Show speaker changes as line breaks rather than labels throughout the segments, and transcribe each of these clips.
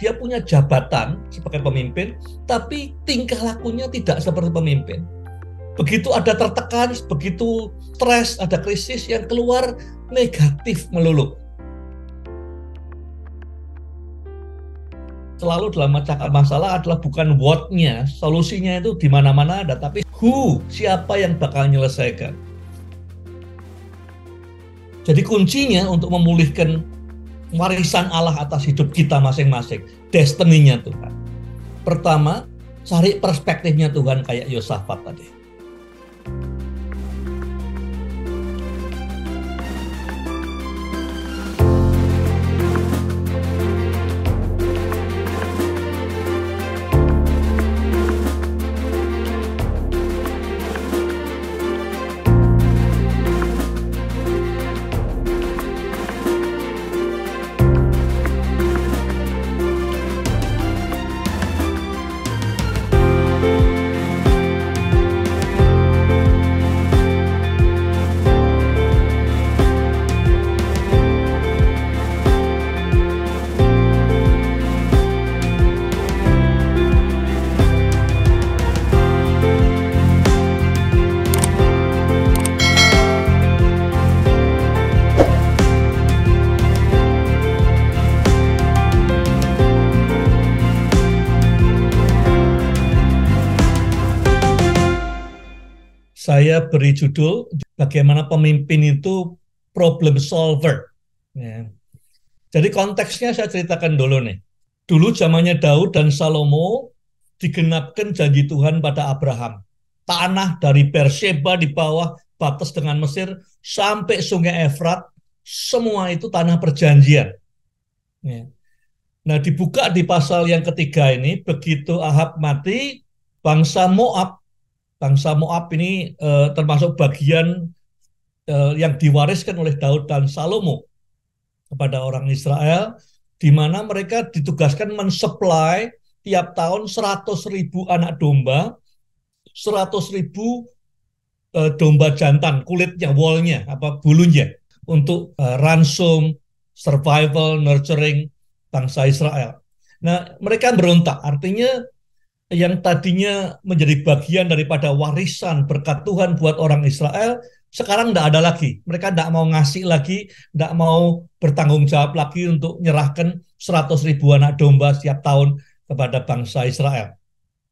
dia punya jabatan sebagai pemimpin, tapi tingkah lakunya tidak seperti pemimpin. Begitu ada tertekan, begitu stres, ada krisis yang keluar negatif melulu. Selalu dalam masalah adalah bukan what-nya, solusinya itu di mana-mana ada, tapi who, siapa yang bakal menyelesaikan. Jadi kuncinya untuk memulihkan warisan Allah atas hidup kita masing-masing, destininya Tuhan. Pertama, cari perspektifnya Tuhan kayak Yosafat tadi. saya beri judul bagaimana pemimpin itu problem solver. Ya. Jadi konteksnya saya ceritakan dulu nih. Dulu zamannya Daud dan Salomo digenapkan janji Tuhan pada Abraham. Tanah dari Beersheba di bawah batas dengan Mesir sampai sungai Efrat, semua itu tanah perjanjian. Ya. Nah dibuka di pasal yang ketiga ini, begitu Ahab mati, bangsa Moab bangsa Moab ini eh, termasuk bagian eh, yang diwariskan oleh Daud dan Salomo kepada orang Israel, di mana mereka ditugaskan mensuplai tiap tahun 100 ribu anak domba, 100 ribu eh, domba jantan, kulitnya, wallnya, apa bulunya, untuk eh, ransom, survival, nurturing bangsa Israel. Nah, mereka berontak, artinya yang tadinya menjadi bagian daripada warisan berkat Tuhan buat orang Israel, sekarang tidak ada lagi. Mereka tidak mau ngasih lagi, tidak mau bertanggung jawab lagi untuk menyerahkan 100 ribu anak domba setiap tahun kepada bangsa Israel.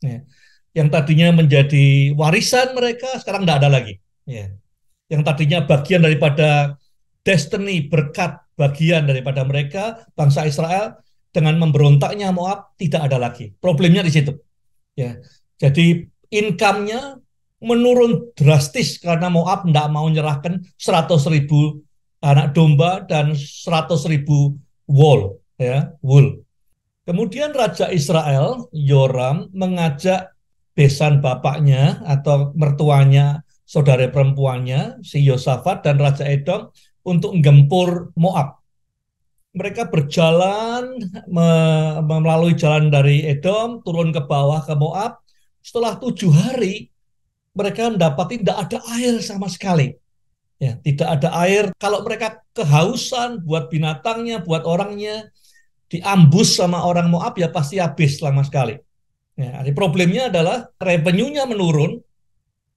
Ya. Yang tadinya menjadi warisan mereka, sekarang tidak ada lagi. Ya. Yang tadinya bagian daripada destiny, berkat bagian daripada mereka, bangsa Israel, dengan memberontaknya Moab, tidak ada lagi. Problemnya di situ Ya, jadi income-nya menurun drastis karena mau up tidak mau menyerahkan 100 ribu anak domba dan 100 ribu wool ya wool. Kemudian Raja Israel Yoram mengajak besan bapaknya atau mertuanya saudara perempuannya si Yosafat dan Raja Edom untuk gempur Moab mereka berjalan me melalui jalan dari Edom turun ke bawah ke Moab. Setelah tujuh hari mereka mendapati tidak ada air sama sekali. Ya, tidak ada air. Kalau mereka kehausan buat binatangnya, buat orangnya diambus sama orang Moab ya pasti habis lama sekali. Ya, problemnya adalah revenue-nya menurun,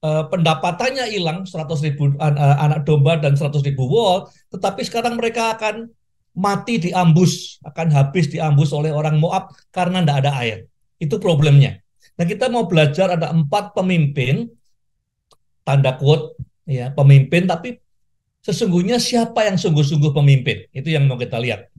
eh, pendapatannya hilang 100 ribu an eh, anak domba dan 100 ribu wol, tetapi sekarang mereka akan mati diambus, akan habis diambus oleh orang Moab karena tidak ada air. Itu problemnya. Nah kita mau belajar ada empat pemimpin, tanda quote, ya pemimpin, tapi sesungguhnya siapa yang sungguh-sungguh pemimpin? Itu yang mau kita lihat.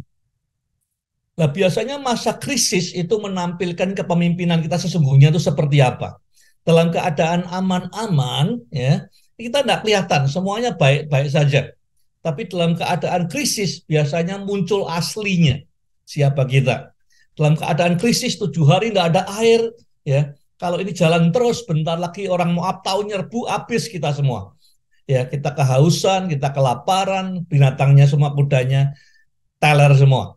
Nah biasanya masa krisis itu menampilkan kepemimpinan kita sesungguhnya itu seperti apa. Dalam keadaan aman-aman, ya kita tidak kelihatan, semuanya baik-baik saja. Tapi dalam keadaan krisis biasanya muncul aslinya siapa kita. Dalam keadaan krisis tujuh hari tidak ada air, ya. Kalau ini jalan terus, bentar lagi orang mau tahu nyerbu habis kita semua. Ya, kita kehausan, kita kelaparan, binatangnya semua kudanya teler semua.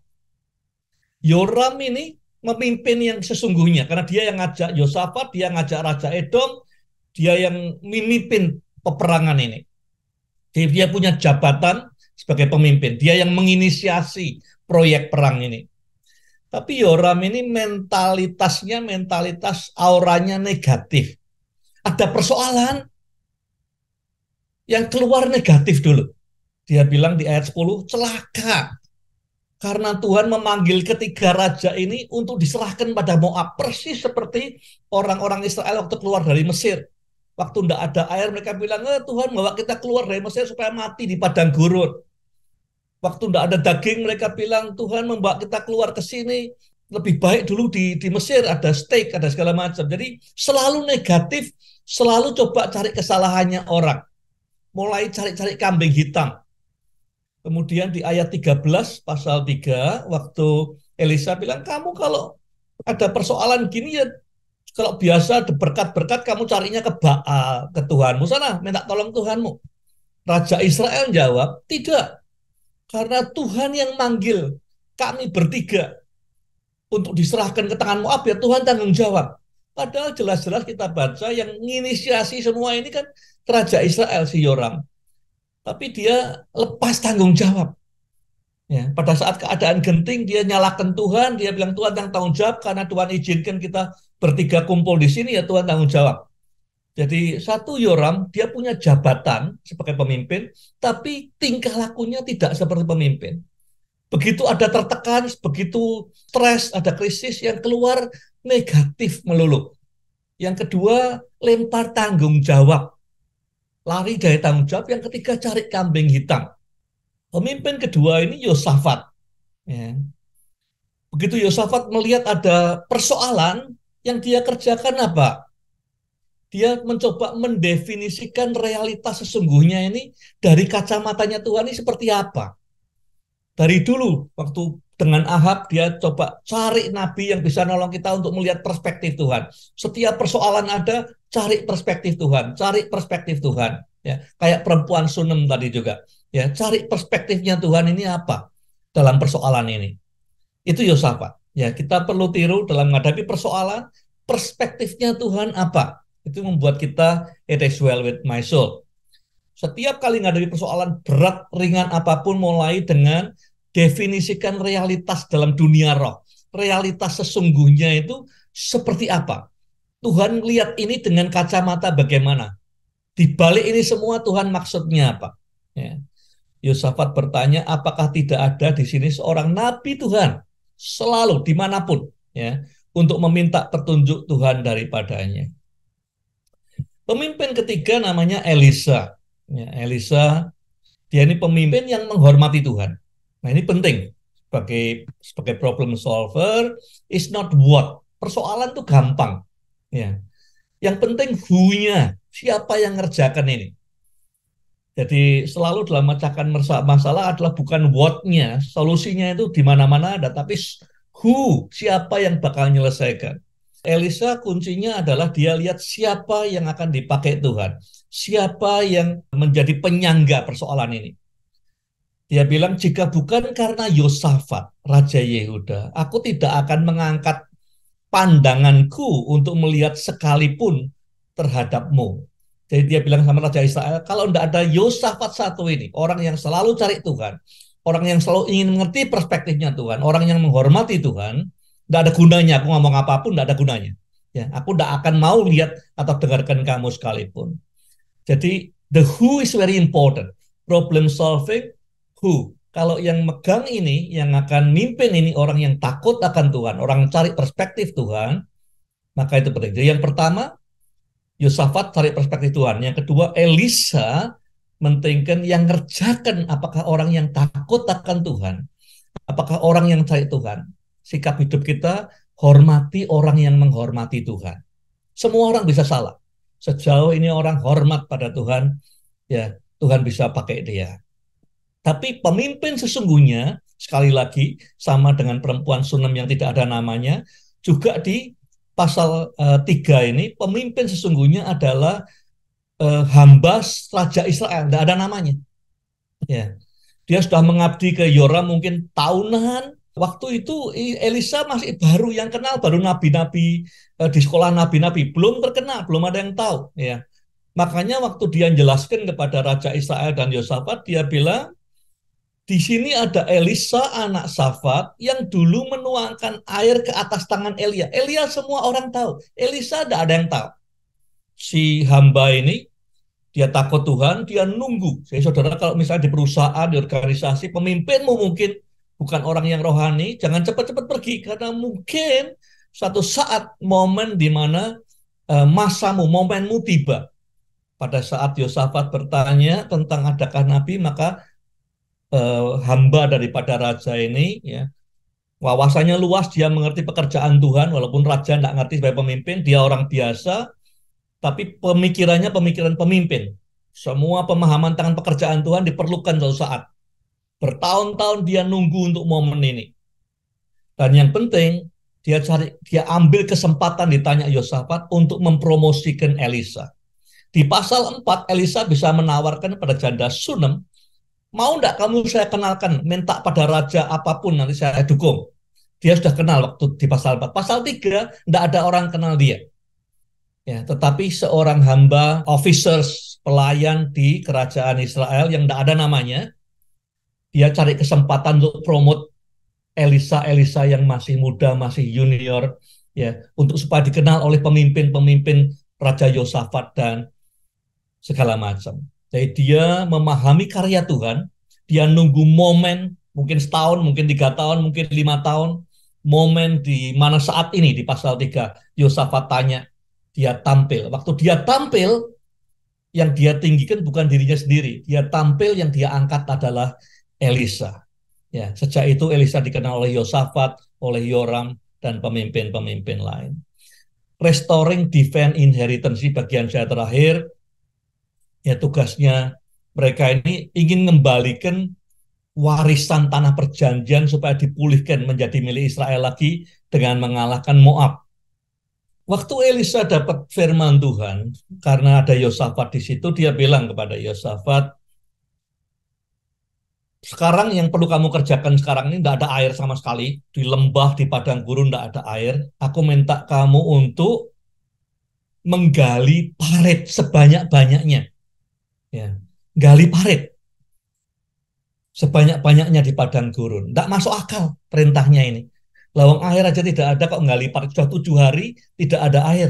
Yoram ini memimpin yang sesungguhnya karena dia yang ngajak Yosafat, dia yang ngajak Raja Edom, dia yang memimpin peperangan ini. Dia punya jabatan sebagai pemimpin. Dia yang menginisiasi proyek perang ini. Tapi Yoram ya ini mentalitasnya, mentalitas auranya negatif. Ada persoalan yang keluar negatif dulu. Dia bilang di ayat 10, celaka. Karena Tuhan memanggil ketiga raja ini untuk diserahkan pada Moab. Persis seperti orang-orang Israel waktu keluar dari Mesir. Waktu tidak ada air mereka bilang, eh, Tuhan bawa kita keluar dari Mesir supaya mati di padang gurun. Waktu tidak ada daging mereka bilang, Tuhan membawa kita keluar ke sini. Lebih baik dulu di, di Mesir ada steak, ada segala macam. Jadi selalu negatif, selalu coba cari kesalahannya orang. Mulai cari-cari kambing hitam. Kemudian di ayat 13 pasal 3 waktu Elisa bilang kamu kalau ada persoalan gini ya kalau biasa berkat-berkat kamu carinya ke Baal, eh, ke Tuhanmu sana, minta tolong Tuhanmu. Raja Israel jawab, tidak. Karena Tuhan yang manggil kami bertiga untuk diserahkan ke tangan Moab ya Tuhan tanggung jawab. Padahal jelas-jelas kita baca yang menginisiasi semua ini kan Raja Israel si Yoram. Tapi dia lepas tanggung jawab. Ya, pada saat keadaan genting dia nyalakan Tuhan, dia bilang Tuhan yang tanggung jawab karena Tuhan izinkan kita bertiga kumpul di sini ya Tuhan tanggung jawab. Jadi satu Yoram dia punya jabatan sebagai pemimpin, tapi tingkah lakunya tidak seperti pemimpin. Begitu ada tertekan, begitu stres, ada krisis yang keluar negatif melulu. Yang kedua, lempar tanggung jawab. Lari dari tanggung jawab. Yang ketiga, cari kambing hitam. Pemimpin kedua ini Yosafat. Ya. Begitu Yosafat melihat ada persoalan, yang dia kerjakan apa? Dia mencoba mendefinisikan realitas sesungguhnya ini dari kacamatanya Tuhan ini seperti apa. Dari dulu waktu dengan Ahab dia coba cari nabi yang bisa nolong kita untuk melihat perspektif Tuhan. Setiap persoalan ada cari perspektif Tuhan, cari perspektif Tuhan. Ya, kayak perempuan Sunem tadi juga. Ya, cari perspektifnya Tuhan ini apa dalam persoalan ini. Itu Yosafat. Ya, kita perlu tiru dalam menghadapi persoalan, perspektifnya Tuhan apa? Itu membuat kita it is well with my soul. Setiap kali menghadapi persoalan berat, ringan apapun mulai dengan definisikan realitas dalam dunia roh. Realitas sesungguhnya itu seperti apa? Tuhan lihat ini dengan kacamata bagaimana? Di balik ini semua Tuhan maksudnya apa? Ya. Yosafat bertanya, apakah tidak ada di sini seorang nabi Tuhan selalu dimanapun ya untuk meminta petunjuk Tuhan daripadanya. Pemimpin ketiga namanya Elisa. Ya, Elisa dia ini pemimpin yang menghormati Tuhan. Nah ini penting sebagai sebagai problem solver is not what persoalan tuh gampang ya yang penting who-nya siapa yang ngerjakan ini jadi selalu dalam mecahkan masalah adalah bukan what-nya, solusinya itu di mana-mana ada, tapi who, siapa yang bakal menyelesaikan. Elisa kuncinya adalah dia lihat siapa yang akan dipakai Tuhan, siapa yang menjadi penyangga persoalan ini. Dia bilang, jika bukan karena Yosafat, Raja Yehuda, aku tidak akan mengangkat pandanganku untuk melihat sekalipun terhadapmu. Jadi dia bilang sama Raja Israel, kalau tidak ada Yosafat satu ini, orang yang selalu cari Tuhan, orang yang selalu ingin mengerti perspektifnya Tuhan, orang yang menghormati Tuhan, tidak ada gunanya aku ngomong apapun, tidak ada gunanya. Ya, aku tidak akan mau lihat atau dengarkan kamu sekalipun. Jadi the who is very important. Problem solving who. Kalau yang megang ini, yang akan mimpin ini orang yang takut akan Tuhan, orang cari perspektif Tuhan, maka itu penting. Jadi yang pertama Yosafat cari perspektif Tuhan. Yang kedua, Elisa mentingkan yang ngerjakan apakah orang yang takut akan Tuhan. Apakah orang yang cari Tuhan. Sikap hidup kita hormati orang yang menghormati Tuhan. Semua orang bisa salah. Sejauh ini orang hormat pada Tuhan, ya Tuhan bisa pakai dia. Tapi pemimpin sesungguhnya, sekali lagi, sama dengan perempuan sunem yang tidak ada namanya, juga di pasal eh, tiga 3 ini pemimpin sesungguhnya adalah uh, hamba raja Israel, tidak ada namanya. Ya. Dia sudah mengabdi ke Yoram mungkin tahunan. Waktu itu Elisa masih baru yang kenal, baru nabi-nabi uh, di sekolah nabi-nabi, belum terkenal, belum ada yang tahu. Ya. Makanya waktu dia jelaskan kepada Raja Israel dan Yosafat, dia bilang, di sini ada Elisa anak Safat yang dulu menuangkan air ke atas tangan Elia. Elia semua orang tahu. Elisa tidak ada yang tahu. Si hamba ini dia takut Tuhan, dia nunggu. Saya saudara kalau misalnya di perusahaan, di organisasi, pemimpinmu mungkin bukan orang yang rohani, jangan cepat-cepat pergi karena mungkin suatu saat momen di mana uh, masamu, momenmu tiba. Pada saat Yosafat bertanya tentang adakah nabi, maka eh, hamba daripada raja ini ya wawasannya luas dia mengerti pekerjaan Tuhan walaupun raja tidak ngerti sebagai pemimpin dia orang biasa tapi pemikirannya pemikiran pemimpin semua pemahaman tangan pekerjaan Tuhan diperlukan suatu saat bertahun-tahun dia nunggu untuk momen ini dan yang penting dia cari dia ambil kesempatan ditanya Yosafat untuk mempromosikan Elisa di pasal 4 Elisa bisa menawarkan pada janda Sunem mau enggak kamu saya kenalkan minta pada raja apapun nanti saya dukung dia sudah kenal waktu di pasal 4 pasal 3 enggak ada orang kenal dia ya tetapi seorang hamba officers pelayan di kerajaan Israel yang enggak ada namanya dia cari kesempatan untuk promote Elisa-Elisa yang masih muda, masih junior, ya, untuk supaya dikenal oleh pemimpin-pemimpin Raja Yosafat dan segala macam. Jadi dia memahami karya Tuhan, dia nunggu momen mungkin setahun, mungkin tiga tahun, mungkin lima tahun, momen di mana saat ini di pasal tiga Yosafat tanya, dia tampil. Waktu dia tampil, yang dia tinggikan bukan dirinya sendiri, dia tampil yang dia angkat adalah Elisa. Ya, sejak itu Elisa dikenal oleh Yosafat, oleh Yoram dan pemimpin-pemimpin lain. Restoring divine inheritance bagian saya terakhir ya tugasnya mereka ini ingin mengembalikan warisan tanah perjanjian supaya dipulihkan menjadi milik Israel lagi dengan mengalahkan Moab. Waktu Elisa dapat firman Tuhan, karena ada Yosafat di situ, dia bilang kepada Yosafat, sekarang yang perlu kamu kerjakan sekarang ini tidak ada air sama sekali. Di lembah, di padang gurun tidak ada air. Aku minta kamu untuk menggali parit sebanyak-banyaknya ya, gali parit sebanyak-banyaknya di padang gurun. Tidak masuk akal perintahnya ini. Lawang air aja tidak ada kok gali parit. Sudah tujuh hari tidak ada air.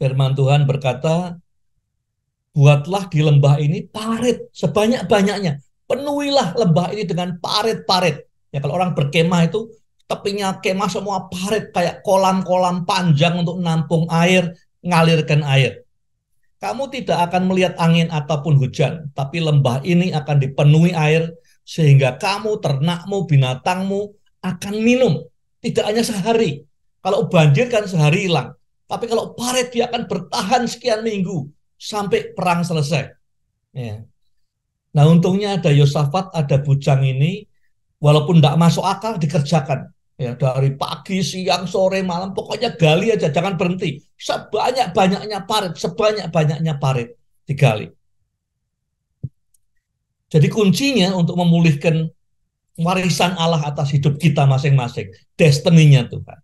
Firman Tuhan berkata, buatlah di lembah ini parit sebanyak-banyaknya. Penuhilah lembah ini dengan parit-parit. Ya kalau orang berkemah itu tepinya kemah semua parit kayak kolam-kolam panjang untuk nampung air, ngalirkan air. Kamu tidak akan melihat angin ataupun hujan, tapi lembah ini akan dipenuhi air sehingga kamu, ternakmu, binatangmu akan minum. Tidak hanya sehari. Kalau banjir kan sehari hilang. Tapi kalau parit dia akan bertahan sekian minggu sampai perang selesai. Ya. Nah untungnya ada Yosafat, ada Bujang ini, walaupun tidak masuk akal dikerjakan ya dari pagi, siang, sore, malam, pokoknya gali aja, jangan berhenti. Sebanyak-banyaknya parit, sebanyak-banyaknya parit digali. Jadi kuncinya untuk memulihkan warisan Allah atas hidup kita masing-masing, destininya Tuhan.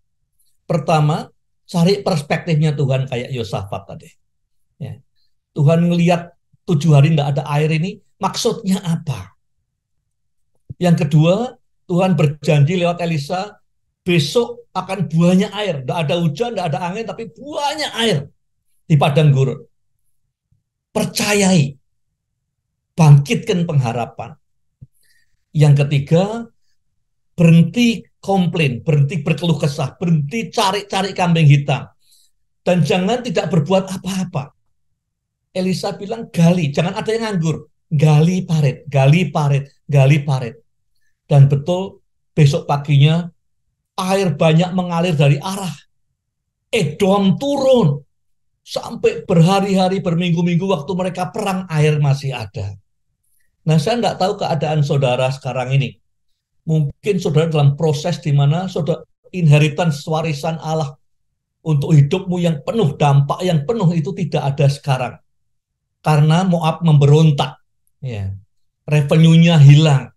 Pertama, cari perspektifnya Tuhan kayak Yosafat tadi. Ya. Tuhan ngelihat tujuh hari tidak ada air ini, maksudnya apa? Yang kedua, Tuhan berjanji lewat Elisa besok akan banyak air. Tidak ada hujan, tidak ada angin, tapi banyak air di padang gurun. Percayai, bangkitkan pengharapan. Yang ketiga, berhenti komplain, berhenti berkeluh kesah, berhenti cari-cari kambing hitam. Dan jangan tidak berbuat apa-apa. Elisa bilang gali, jangan ada yang nganggur. Gali parit, gali parit, gali parit. Dan betul besok paginya air banyak mengalir dari arah Edom turun sampai berhari-hari berminggu-minggu waktu mereka perang air masih ada. Nah saya nggak tahu keadaan saudara sekarang ini. Mungkin saudara dalam proses di mana saudara inheritan warisan Allah untuk hidupmu yang penuh dampak yang penuh itu tidak ada sekarang karena Moab memberontak, ya. revenue-nya hilang,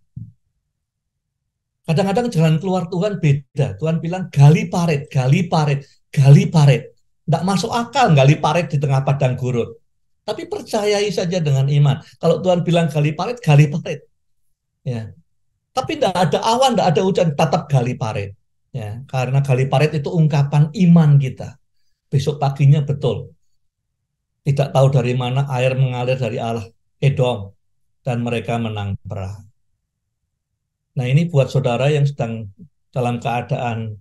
Kadang-kadang jalan keluar Tuhan beda. Tuhan bilang gali parit, gali parit, gali parit. Tidak masuk akal gali parit di tengah padang gurun. Tapi percayai saja dengan iman. Kalau Tuhan bilang gali parit, gali parit. Ya. Tapi tidak ada awan, tidak ada hujan, tetap gali parit. Ya. Karena gali parit itu ungkapan iman kita. Besok paginya betul. Tidak tahu dari mana air mengalir dari Allah. Edom. Dan mereka menang perang. Nah ini buat saudara yang sedang dalam keadaan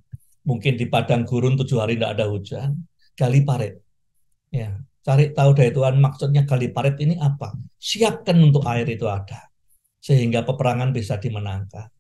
mungkin di padang gurun tujuh hari tidak ada hujan, gali parit. Ya, cari tahu dari Tuhan maksudnya gali parit ini apa. Siapkan untuk air itu ada, sehingga peperangan bisa dimenangkan.